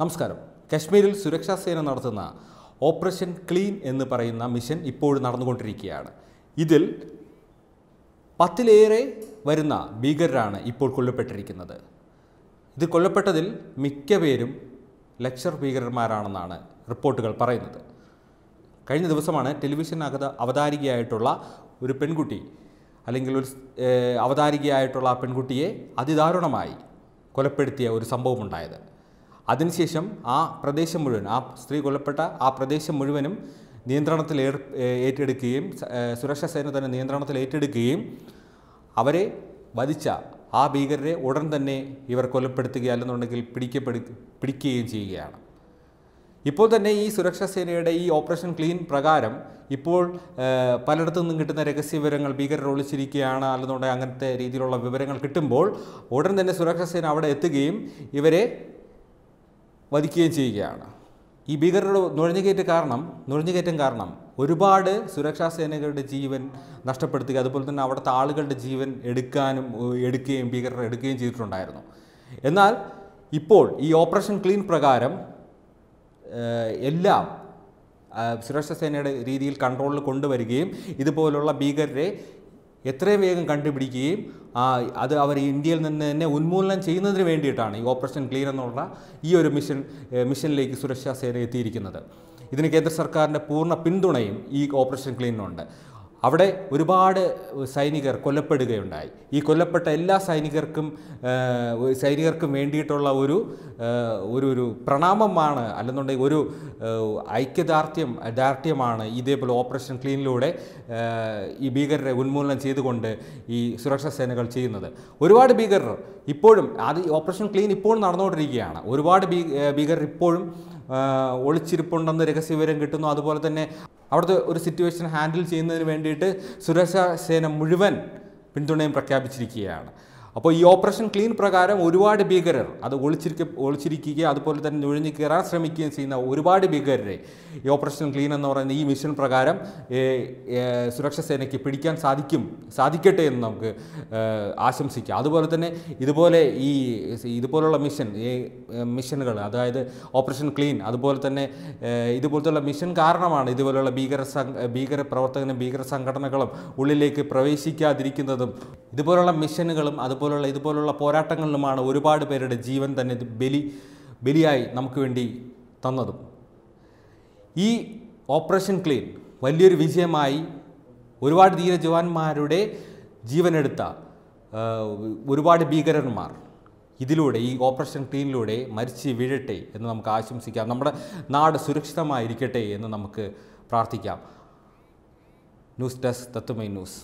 നമസ്കാരം കശ്മീരിൽ സുരക്ഷാ സേന നടത്തുന്ന ഓപ്പറേഷൻ ക്ലീൻ എന്ന് പറയുന്ന മിഷൻ ഇപ്പോൾ നടന്നുകൊണ്ടിരിക്കുകയാണ് ഇതിൽ പത്തിലേറെ വരുന്ന ഭീകരരാണ് ഇപ്പോൾ കൊല്ലപ്പെട്ടിരിക്കുന്നത് ഇത് കൊല്ലപ്പെട്ടതിൽ മിക്ക പേരും ലക്ഷർ ഭീകരന്മാരാണെന്നാണ് റിപ്പോർട്ടുകൾ പറയുന്നത് കഴിഞ്ഞ ദിവസമാണ് ടെലിവിഷൻ അകത അവതാരികയായിട്ടുള്ള ഒരു പെൺകുട്ടി അല്ലെങ്കിൽ ഒരു അവതാരികയായിട്ടുള്ള ആ പെൺകുട്ടിയെ അതിദാരുണമായി കൊലപ്പെടുത്തിയ ഒരു സംഭവമുണ്ടായത് അതിനുശേഷം ആ പ്രദേശം മുഴുവൻ ആ സ്ത്രീ കൊല്ലപ്പെട്ട ആ പ്രദേശം മുഴുവനും നിയന്ത്രണത്തിൽ ഏർ ഏറ്റെടുക്കുകയും സുരക്ഷാ സേന തന്നെ നിയന്ത്രണത്തിൽ ഏറ്റെടുക്കുകയും അവരെ വധിച്ച ആ ഭീകരരെ ഉടൻ തന്നെ ഇവർ കൊലപ്പെടുത്തുകയോ അല്ലെന്നുണ്ടെങ്കിൽ പിടിക്കപ്പെടു പിടിക്കുകയും ചെയ്യുകയാണ് ഇപ്പോൾ തന്നെ ഈ സുരക്ഷാ സേനയുടെ ഈ ഓപ്പറേഷൻ ക്ലീൻ പ്രകാരം ഇപ്പോൾ പലയിടത്തു നിന്നും കിട്ടുന്ന രഹസ്യ വിവരങ്ങൾ ഭീകരർ ഒളിച്ചിരിക്കുകയാണ് അല്ലെന്നുണ്ടെങ്കിൽ അങ്ങനത്തെ രീതിയിലുള്ള വിവരങ്ങൾ കിട്ടുമ്പോൾ ഉടൻ തന്നെ സുരക്ഷാ സേന അവിടെ എത്തുകയും ഇവരെ വധിക്കുകയും ചെയ്യുകയാണ് ഈ ഭീകരരുടെ നുഴഞ്ഞുകയറ്റ കാരണം നുഴഞ്ഞുകയറ്റം കാരണം ഒരുപാട് സുരക്ഷാ സേനകളുടെ ജീവൻ നഷ്ടപ്പെടുത്തുക അതുപോലെ തന്നെ അവിടുത്തെ ആളുകളുടെ ജീവൻ എടുക്കാനും എടുക്കുകയും ഭീകരർ എടുക്കുകയും ചെയ്തിട്ടുണ്ടായിരുന്നു എന്നാൽ ഇപ്പോൾ ഈ ഓപ്പറേഷൻ ക്ലീൻ പ്രകാരം എല്ലാം സുരക്ഷാ സേനയുടെ രീതിയിൽ കൺട്രോളിൽ കൊണ്ടുവരികയും ഇതുപോലുള്ള ഭീകരരെ എത്രയും വേഗം കണ്ടുപിടിക്കുകയും അത് അവർ ഇന്ത്യയിൽ നിന്ന് തന്നെ ഉന്മൂലനം ചെയ്യുന്നതിന് വേണ്ടിയിട്ടാണ് ഈ ഓപ്പറേഷൻ ക്ലീൻ എന്നുള്ള ഈ ഒരു മിഷൻ മിഷനിലേക്ക് സുരക്ഷാ സേന എത്തിയിരിക്കുന്നത് ഇതിന് കേന്ദ്ര സർക്കാരിൻ്റെ പൂർണ്ണ പിന്തുണയും ഈ ഓപ്പറേഷൻ ക്ലീനിനുണ്ട് അവിടെ ഒരുപാട് സൈനികർ കൊല്ലപ്പെടുകയുണ്ടായി ഈ കൊല്ലപ്പെട്ട എല്ലാ സൈനികർക്കും സൈനികർക്കും വേണ്ടിയിട്ടുള്ള ഒരു ഒരു ഒരു പ്രണാമമാണ് അല്ലെന്നുണ്ടെങ്കിൽ ഒരു ഐക്യദാർഢ്യം ദാർഢ്യമാണ് ഇതേപോലെ ഓപ്പറേഷൻ ക്ലീനിലൂടെ ഈ ഭീകരരെ ഉന്മൂലനം ചെയ്തുകൊണ്ട് ഈ സുരക്ഷാ സേനകൾ ചെയ്യുന്നത് ഒരുപാട് ഭീകരർ ഇപ്പോഴും അത് ഓപ്പറേഷൻ ക്ലീൻ ഇപ്പോഴും നടന്നുകൊണ്ടിരിക്കുകയാണ് ഒരുപാട് ഭീകരർ ഇപ്പോഴും ഒളിച്ചിരിപ്പുണ്ടെന്ന് രഹസ്യവിവരം കിട്ടുന്നു അതുപോലെ തന്നെ അവിടുത്തെ ഒരു സിറ്റുവേഷൻ ഹാൻഡിൽ ചെയ്യുന്നതിന് വേണ്ടിയിട്ട് സുരക്ഷാ സേന മുഴുവൻ പിന്തുണയും പ്രഖ്യാപിച്ചിരിക്കുകയാണ് അപ്പോൾ ഈ ഓപ്പറേഷൻ ക്ലീൻ പ്രകാരം ഒരുപാട് ഭീകരർ അത് ഒളിച്ചിരിക്ക ഒളിച്ചിരിക്കുകയും അതുപോലെ തന്നെ നുഴഞ്ഞു കയറാൻ ശ്രമിക്കുകയും ചെയ്യുന്ന ഒരുപാട് ഭീകരരെ ഈ ഓപ്പറേഷൻ ക്ലീൻ എന്ന് പറയുന്ന ഈ മിഷൻ പ്രകാരം സുരക്ഷാ സേനയ്ക്ക് പിടിക്കാൻ സാധിക്കും സാധിക്കട്ടെ എന്ന് നമുക്ക് ആശംസിക്കാം അതുപോലെ തന്നെ ഇതുപോലെ ഈ ഇതുപോലുള്ള മിഷൻ ഈ മിഷനുകൾ അതായത് ഓപ്പറേഷൻ ക്ലീൻ അതുപോലെ തന്നെ ഇതുപോലത്തെ മിഷൻ കാരണമാണ് ഇതുപോലെയുള്ള ഭീകര ഭീകര പ്രവർത്തകനും ഭീകര സംഘടനകളും ഉള്ളിലേക്ക് പ്രവേശിക്കാതിരിക്കുന്നതും ഇതുപോലുള്ള മിഷനുകളും അതുപോലെ അതുപോലുള്ള ഇതുപോലുള്ള പോരാട്ടങ്ങളിലുമാണ് ഒരുപാട് പേരുടെ ജീവൻ തന്നെ ബലി ബലിയായി നമുക്ക് വേണ്ടി തന്നതും ഈ ഓപ്പറേഷൻ ക്ലീൻ വലിയൊരു വിജയമായി ഒരുപാട് ധീര ജീവനെടുത്ത ഒരുപാട് ഭീകരന്മാർ ഇതിലൂടെ ഈ ഓപ്പറേഷൻ ക്ലീനിലൂടെ മരിച്ച് വീഴട്ടെ എന്ന് നമുക്ക് ആശംസിക്കാം നമ്മുടെ നാട് സുരക്ഷിതമായിരിക്കട്ടെ എന്ന് നമുക്ക് പ്രാർത്ഥിക്കാം ന്യൂസ് ഡെസ്ക് തത്തുമൈ ന്യൂസ്